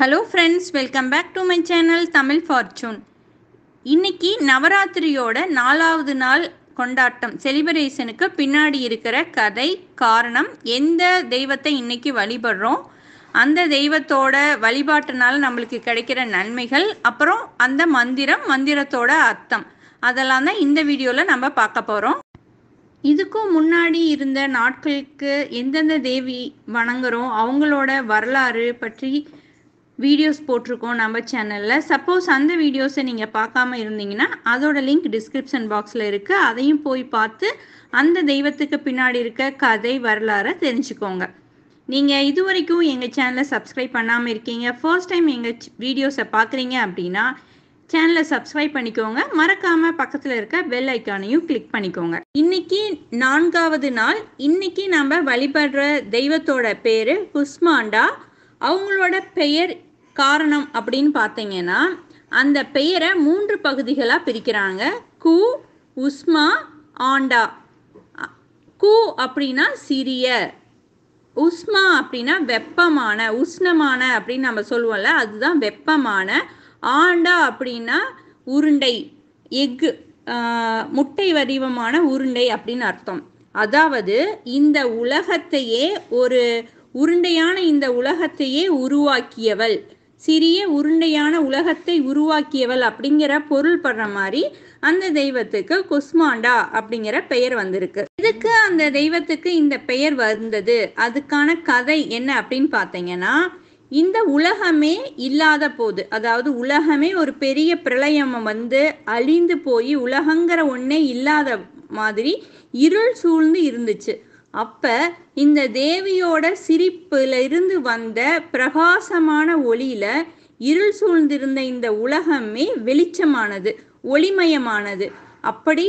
hello friends welcome back to my channel Tamil fortune இன்னைக்கு நவராத்திரியோட நாலாவது நாள் கொண்டாட்டம் செலிப்ரேஷனுக்கு பின்னாடி இருக்கிற கதை காரணம் எந்த தெய்வத்தை இன்னைக்கு வழிபடுறோம் அந்த தெய்வத்தோட வழிபாட்டினால் நம்மளுக்கு கிடைக்கிற நன்மைகள் அப்புறம் அந்த மந்திரம் மந்திரத்தோட அர்த்தம் அதெல்லாம் தான் இந்த வீடியோவில் நம்ம பார்க்க போகிறோம் இதுக்கும் முன்னாடி இருந்த நாட்களுக்கு எந்தெந்த தேவி வணங்குறோம் அவங்களோட வரலாறு பற்றி வீடியோஸ் போட்டிருக்கோம் நம்ம சேனலில் சப்போஸ் அந்த வீடியோஸை நீங்கள் பார்க்காம இருந்தீங்கன்னா அதோட லிங்க் டிஸ்கிரிப்ஷன் பாக்ஸில் இருக்குது அதையும் போய் பார்த்து அந்த தெய்வத்துக்கு பின்னாடி இருக்க கதை வரலாறை தெரிஞ்சுக்கோங்க நீங்கள் இது வரைக்கும் எங்கள் சேனலை சப்ஸ்கிரைப் பண்ணாமல் இருக்கீங்க ஃபர்ஸ்ட் டைம் எங்கள் வீடியோஸை பார்க்குறீங்க அப்படின்னா சேனலை சப்ஸ்கிரைப் பண்ணிக்கோங்க மறக்காம பக்கத்தில் இருக்க பெல் ஐக்கானையும் கிளிக் பண்ணிக்கோங்க இன்னைக்கு நான்காவது நாள் இன்னைக்கு நம்ம வழிபடுற தெய்வத்தோட பேர் குஸ்மாண்டா அவங்களோட பெயர் காரணம் அப்படின்னு பார்த்தீங்கன்னா அந்த பெயரை மூன்று பகுதிகளாக பிரிக்கிறாங்க கு உஸ்மா ஆண்டா கு அப்படின்னா சிறிய உஸ்மா அப்படின்னா வெப்பமான உஷ்ணமான அப்படின்னு நம்ம சொல்லுவோம்ல அதுதான் வெப்பமான ஆண்டா அப்படின்னா உருண்டை எஃகு முட்டை வடிவமான உருண்டை அப்படின்னு அர்த்தம் அதாவது இந்த உலகத்தையே ஒரு உருண்டையான இந்த உலகத்தையே உருவாக்கியவள் சிறிய உருண்டையான உலகத்தை உருவாக்கியவள் அப்படிங்கிற பொருள் படுற மாதிரி அந்த தெய்வத்துக்கு குஸ்மாண்டா அப்படிங்கிற பெயர் வந்திருக்கு இதுக்கு அந்த தெய்வத்துக்கு இந்த பெயர் வந்தது அதுக்கான கதை என்ன அப்படின்னு பார்த்தீங்கன்னா இந்த உலகமே இல்லாத போது அதாவது உலகமே ஒரு பெரிய பிரளயம் வந்து அழிந்து போய் உலகங்கிற ஒன்னே இல்லாத மாதிரி இருள் சூழ்ந்து இருந்துச்சு அப்ப இந்த தேவியோட சிரிப்புல இருந்து வந்த பிரகாசமான ஒளியில இருள் சூழ்ந்திருந்த இந்த உலகமே வெளிச்சமானது ஒளிமயமானது அப்படி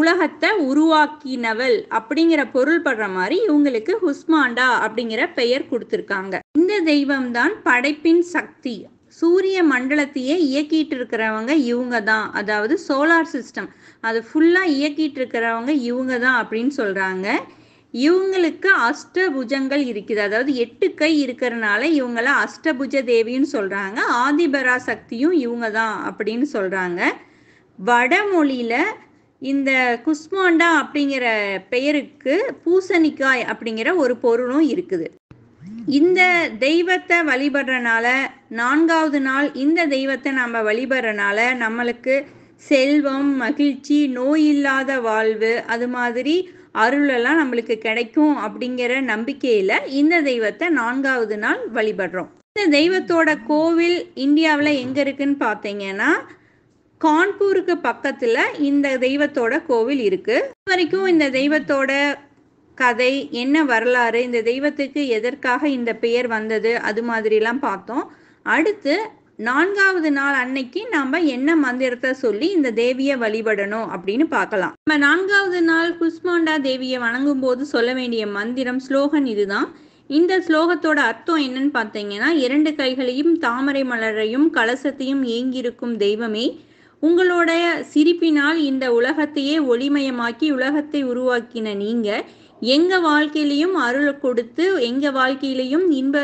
உலகத்தை உருவாக்கினவள் அப்படிங்கிற பொருள் படுற மாதிரி இவங்களுக்கு ஹுஸ்மாண்டா அப்படிங்கிற பெயர் கொடுத்துருக்காங்க இந்த தெய்வம் தான் படைப்பின் சக்தி சூரிய மண்டலத்தையே இயக்கிட்டு இருக்கிறவங்க இவங்க தான் அதாவது சோலார் சிஸ்டம் அது ஃபுல்லாக இயக்கிட்டு இருக்கிறவங்க இவங்க தான் அப்படின்னு சொல்கிறாங்க இவங்களுக்கு அஷ்டபுஜங்கள் இருக்குது அதாவது எட்டு கை இருக்கிறனால இவங்கள அஷ்டபுஜ தேவின்னு சொல்கிறாங்க ஆதிபரா சக்தியும் இவங்க தான் அப்படின்னு சொல்கிறாங்க வடமொழியில் இந்த குஸ்மாண்டா அப்படிங்கிற பெயருக்கு பூசணிக்காய் அப்படிங்கிற ஒரு பொருளும் இருக்குது இந்த தெய்வத்தை வழிபடுறனால நான்காவது நாள் இந்த தெய்வத்தை நம்ம வழிபடுறனால நம்மளுக்கு செல்வம் மகிழ்ச்சி நோய் இல்லாத வாழ்வு அது மாதிரி அருளெல்லாம் நம்மளுக்கு கிடைக்கும் அப்படிங்கிற நம்பிக்கையில் இந்த தெய்வத்தை நான்காவது நாள் வழிபடுறோம் இந்த தெய்வத்தோட கோவில் இந்தியாவில் எங்கே இருக்குன்னு பார்த்தீங்கன்னா கான்பூருக்கு பக்கத்தில் இந்த தெய்வத்தோட கோவில் இருக்குது வரைக்கும் இந்த தெய்வத்தோட கதை என்ன வரலாறு இந்த தெய்வத்துக்கு எதற்காக இந்த பெயர் வந்தது அது மாதிரிலாம் பார்த்தோம் அடுத்து நான்காவது நாள் அன்னைக்கு நாம் என்ன மந்திரத்தை சொல்லி இந்த தேவியை வழிபடணும் அப்படின்னு பார்க்கலாம் நம்ம நான்காவது நாள் குஸ்மாண்டா தேவியை வணங்கும் போது சொல்ல வேண்டிய மந்திரம் ஸ்லோகன் இதுதான் இந்த ஸ்லோகத்தோட அர்த்தம் என்னன்னு பார்த்தீங்கன்னா இரண்டு கைகளையும் தாமரை மலரையும் கலசத்தையும் ஏங்கியிருக்கும் தெய்வமே உங்களோட சிரிப்பினால் இந்த உலகத்தையே ஒளிமயமாக்கி உலகத்தை உருவாக்கின நீங்க எங்க வாழ்க்கையிலையும் அருளை கொடுத்து எங்க வாழ்க்கையிலையும் இன்ப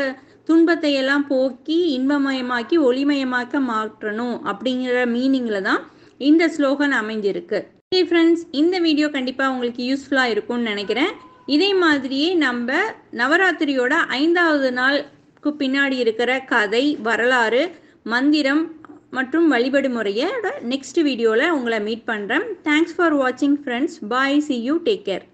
துன்பத்தை எல்லாம் போக்கி இன்பமயமாக்கி ஒளிமயமாக்க மாற்றணும் அப்படிங்கிற மீனிங்கில் தான் இந்த ஸ்லோகன் அமைஞ்சிருக்கு ஓகே ஃப்ரெண்ட்ஸ் இந்த வீடியோ கண்டிப்பாக உங்களுக்கு யூஸ்ஃபுல்லாக இருக்கும்னு நினைக்கிறேன் இதே மாதிரியே நம்ம நவராத்திரியோட ஐந்தாவது நாளுக்கு பின்னாடி இருக்கிற கதை வரலாறு மந்திரம் மற்றும் வழிபடு முறையோட நெக்ஸ்ட் வீடியோவில் உங்களை மீட் பண்ணுறேன் தேங்க்ஸ் ஃபார் வாட்சிங் friends bye see you take care